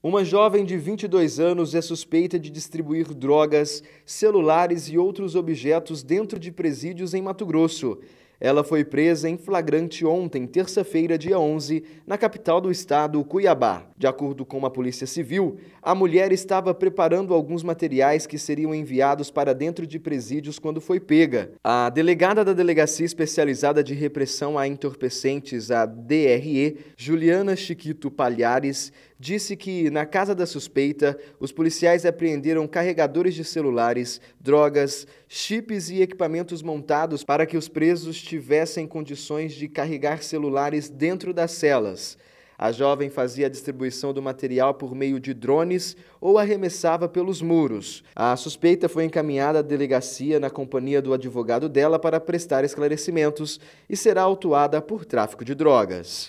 Uma jovem de 22 anos é suspeita de distribuir drogas, celulares e outros objetos dentro de presídios em Mato Grosso. Ela foi presa em flagrante ontem, terça-feira, dia 11, na capital do estado, Cuiabá. De acordo com a Polícia Civil, a mulher estava preparando alguns materiais que seriam enviados para dentro de presídios quando foi pega. A delegada da Delegacia Especializada de Repressão a Entorpecentes, a DRE, Juliana Chiquito Palhares, disse que, na casa da suspeita, os policiais apreenderam carregadores de celulares, drogas, chips e equipamentos montados para que os presos tivessem condições de carregar celulares dentro das celas. A jovem fazia a distribuição do material por meio de drones ou arremessava pelos muros. A suspeita foi encaminhada à delegacia na companhia do advogado dela para prestar esclarecimentos e será autuada por tráfico de drogas.